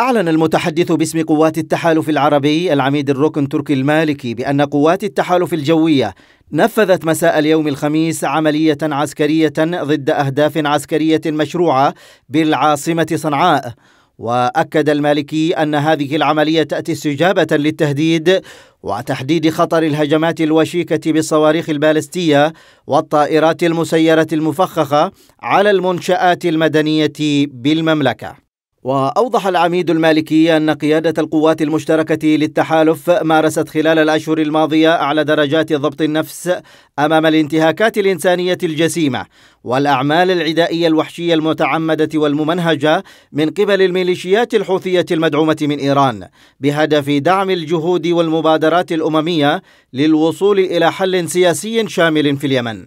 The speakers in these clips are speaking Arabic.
أعلن المتحدث باسم قوات التحالف العربي العميد الركن تركي المالكي بأن قوات التحالف الجوية نفذت مساء اليوم الخميس عملية عسكرية ضد أهداف عسكرية مشروعة بالعاصمة صنعاء واكد المالكي ان هذه العمليه تاتي استجابه للتهديد وتحديد خطر الهجمات الوشيكه بالصواريخ البالستيه والطائرات المسيره المفخخه على المنشات المدنيه بالمملكه وأوضح العميد المالكي أن قيادة القوات المشتركة للتحالف مارست خلال الأشهر الماضية أعلى درجات ضبط النفس أمام الانتهاكات الإنسانية الجسيمة والأعمال العدائية الوحشية المتعمدة والممنهجة من قبل الميليشيات الحوثية المدعومة من إيران بهدف دعم الجهود والمبادرات الأممية للوصول إلى حل سياسي شامل في اليمن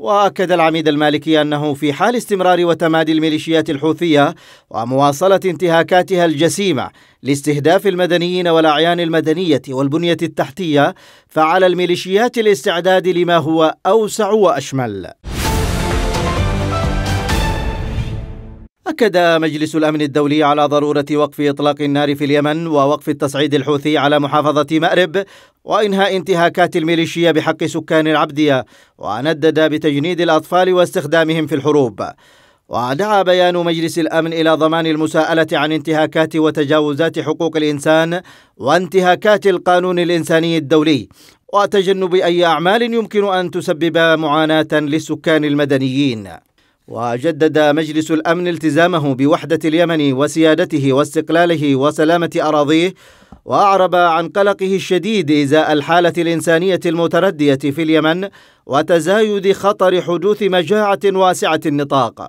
واكد العميد المالكي انه في حال استمرار وتمادي الميليشيات الحوثيه ومواصله انتهاكاتها الجسيمه لاستهداف المدنيين والاعيان المدنيه والبنيه التحتيه فعلى الميليشيات الاستعداد لما هو اوسع واشمل أكد مجلس الأمن الدولي على ضرورة وقف إطلاق النار في اليمن ووقف التصعيد الحوثي على محافظة مأرب وإنهاء انتهاكات الميليشيا بحق سكان العبدية وندد بتجنيد الأطفال واستخدامهم في الحروب ودعا بيان مجلس الامن الى ضمان المساءله عن انتهاكات وتجاوزات حقوق الانسان وانتهاكات القانون الانساني الدولي وتجنب اي اعمال يمكن ان تسبب معاناه للسكان المدنيين وجدد مجلس الامن التزامه بوحده اليمن وسيادته واستقلاله وسلامه اراضيه واعرب عن قلقه الشديد ازاء الحاله الانسانيه المترديه في اليمن وتزايد خطر حدوث مجاعه واسعه النطاق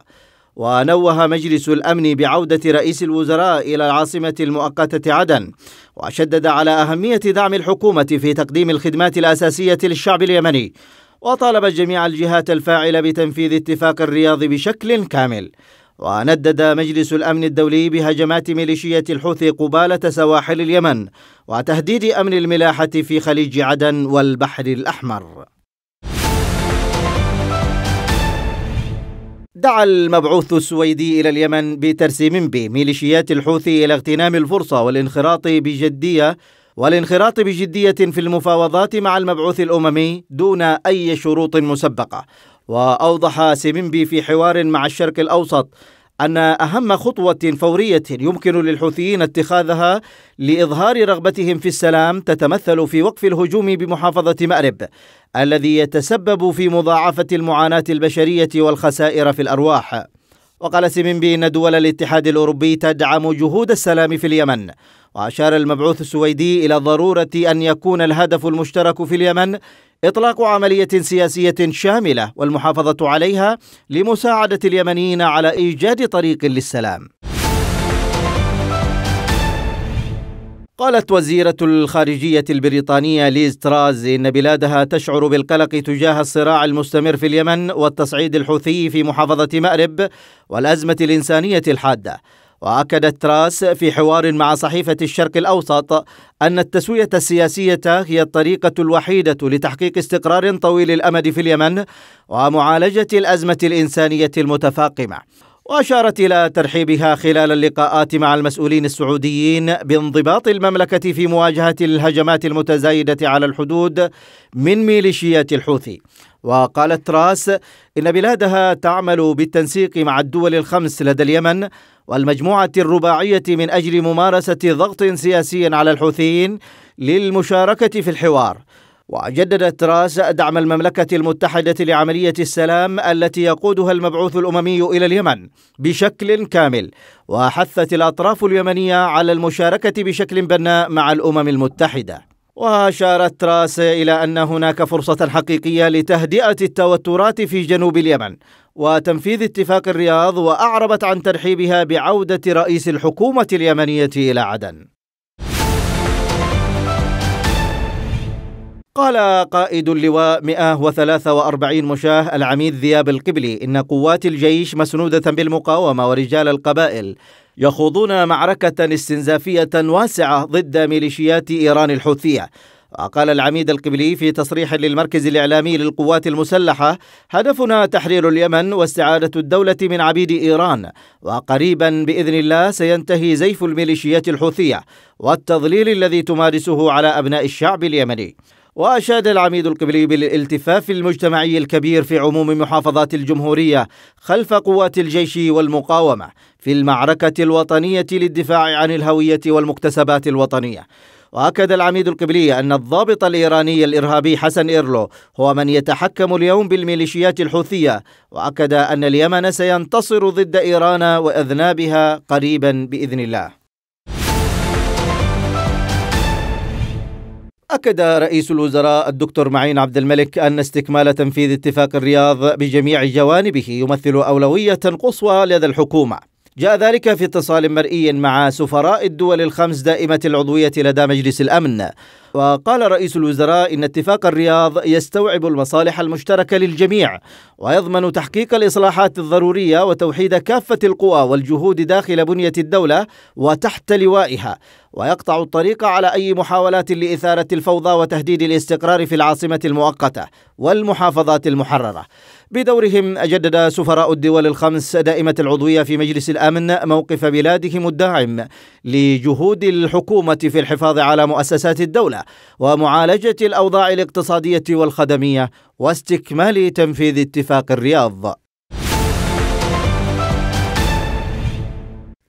ونوه مجلس الامن بعوده رئيس الوزراء الى العاصمه المؤقته عدن وشدد على اهميه دعم الحكومه في تقديم الخدمات الاساسيه للشعب اليمني وطالبت جميع الجهات الفاعلة بتنفيذ اتفاق الرياض بشكل كامل وندد مجلس الأمن الدولي بهجمات ميليشية الحوثي قبالة سواحل اليمن وتهديد أمن الملاحة في خليج عدن والبحر الأحمر دعا المبعوث السويدي إلى اليمن بترسيم بميليشيات الحوثي إلى اغتنام الفرصة والانخراط بجدية والانخراط بجدية في المفاوضات مع المبعوث الأممي دون أي شروط مسبقة وأوضح سيمينبي في حوار مع الشرق الأوسط أن أهم خطوة فورية يمكن للحوثيين اتخاذها لإظهار رغبتهم في السلام تتمثل في وقف الهجوم بمحافظة مأرب الذي يتسبب في مضاعفة المعاناة البشرية والخسائر في الأرواح وقال سيمين بأن دول الاتحاد الأوروبي تدعم جهود السلام في اليمن وأشار المبعوث السويدي إلى ضرورة أن يكون الهدف المشترك في اليمن إطلاق عملية سياسية شاملة والمحافظة عليها لمساعدة اليمنيين على إيجاد طريق للسلام قالت وزيرة الخارجية البريطانية ليز تراز إن بلادها تشعر بالقلق تجاه الصراع المستمر في اليمن والتصعيد الحوثي في محافظة مأرب والأزمة الإنسانية الحادة وأكدت تراس في حوار مع صحيفة الشرق الأوسط أن التسوية السياسية هي الطريقة الوحيدة لتحقيق استقرار طويل الأمد في اليمن ومعالجة الأزمة الإنسانية المتفاقمة واشارت الى ترحيبها خلال اللقاءات مع المسؤولين السعوديين بانضباط المملكه في مواجهه الهجمات المتزايده على الحدود من ميليشيات الحوثي وقالت راس ان بلادها تعمل بالتنسيق مع الدول الخمس لدى اليمن والمجموعه الرباعيه من اجل ممارسه ضغط سياسي على الحوثيين للمشاركه في الحوار وجددت راس دعم المملكة المتحدة لعملية السلام التي يقودها المبعوث الأممي إلى اليمن بشكل كامل وحثت الأطراف اليمنية على المشاركة بشكل بناء مع الأمم المتحدة وأشارت راس إلى أن هناك فرصة حقيقية لتهدئة التوترات في جنوب اليمن وتنفيذ اتفاق الرياض وأعربت عن ترحيبها بعودة رئيس الحكومة اليمنية إلى عدن قال قائد اللواء 143 مشاه العميد ذياب القبلي إن قوات الجيش مسنودة بالمقاومة ورجال القبائل يخوضون معركة استنزافية واسعة ضد ميليشيات إيران الحوثية وقال العميد القبلي في تصريح للمركز الإعلامي للقوات المسلحة هدفنا تحرير اليمن واستعادة الدولة من عبيد إيران وقريبا بإذن الله سينتهي زيف الميليشيات الحوثية والتضليل الذي تمارسه على أبناء الشعب اليمني وأشاد العميد القبلي بالالتفاف المجتمعي الكبير في عموم محافظات الجمهورية خلف قوات الجيش والمقاومة في المعركة الوطنية للدفاع عن الهوية والمكتسبات الوطنية وأكد العميد القبلي أن الضابط الإيراني الإرهابي حسن إيرلو هو من يتحكم اليوم بالميليشيات الحوثية وأكد أن اليمن سينتصر ضد إيران وأذنابها قريبا بإذن الله أكد رئيس الوزراء الدكتور معين عبد الملك أن استكمال تنفيذ اتفاق الرياض بجميع جوانبه يمثل أولوية قصوى لدى الحكومة. جاء ذلك في اتصال مرئي مع سفراء الدول الخمس دائمة العضوية لدى مجلس الأمن وقال رئيس الوزراء إن اتفاق الرياض يستوعب المصالح المشتركة للجميع ويضمن تحقيق الإصلاحات الضرورية وتوحيد كافة القوى والجهود داخل بنية الدولة وتحت لوائها ويقطع الطريق على أي محاولات لإثارة الفوضى وتهديد الاستقرار في العاصمة المؤقتة والمحافظات المحررة بدورهم جدد سفراء الدول الخمس دائمة العضوية في مجلس الأمن موقف بلادهم الداعم لجهود الحكومه في الحفاظ على مؤسسات الدوله ومعالجه الاوضاع الاقتصاديه والخدميه واستكمال تنفيذ اتفاق الرياض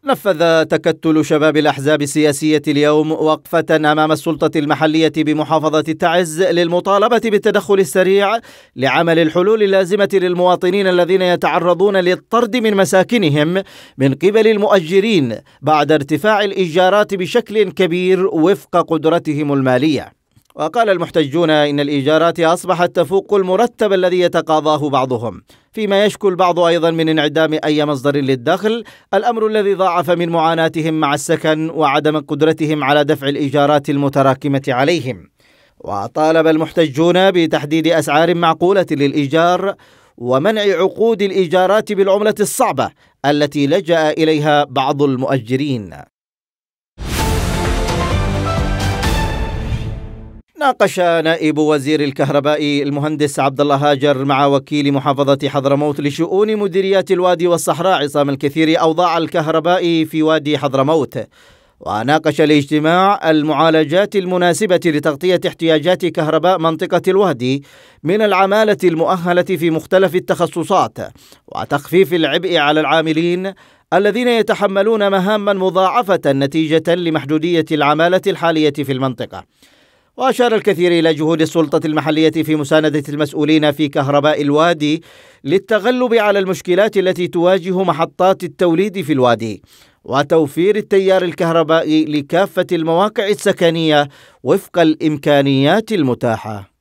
نفذ تكتل شباب الأحزاب السياسية اليوم وقفة أمام السلطة المحلية بمحافظة تعز للمطالبة بالتدخل السريع لعمل الحلول اللازمة للمواطنين الذين يتعرضون للطرد من مساكنهم من قبل المؤجرين بعد ارتفاع الإيجارات بشكل كبير وفق قدرتهم المالية وقال المحتجون إن الإيجارات أصبحت تفوق المرتب الذي يتقاضاه بعضهم فيما يشكو البعض أيضا من انعدام أي مصدر للدخل الأمر الذي ضاعف من معاناتهم مع السكن وعدم قدرتهم على دفع الإيجارات المتراكمة عليهم وطالب المحتجون بتحديد أسعار معقولة للإيجار ومنع عقود الإيجارات بالعملة الصعبة التي لجأ إليها بعض المؤجرين ناقش نائب وزير الكهرباء المهندس عبد الله هاجر مع وكيل محافظة حضرموت لشؤون مديريات الوادي والصحراء عصام الكثير أوضاع الكهرباء في وادي حضرموت وناقش الاجتماع المعالجات المناسبة لتغطية احتياجات كهرباء منطقة الوادي من العمالة المؤهلة في مختلف التخصصات وتخفيف العبء على العاملين الذين يتحملون مهاما مضاعفة نتيجة لمحدودية العمالة الحالية في المنطقة وأشار الكثير إلى جهود السلطة المحلية في مساندة المسؤولين في كهرباء الوادي للتغلب على المشكلات التي تواجه محطات التوليد في الوادي وتوفير التيار الكهربائي لكافة المواقع السكنية وفق الإمكانيات المتاحة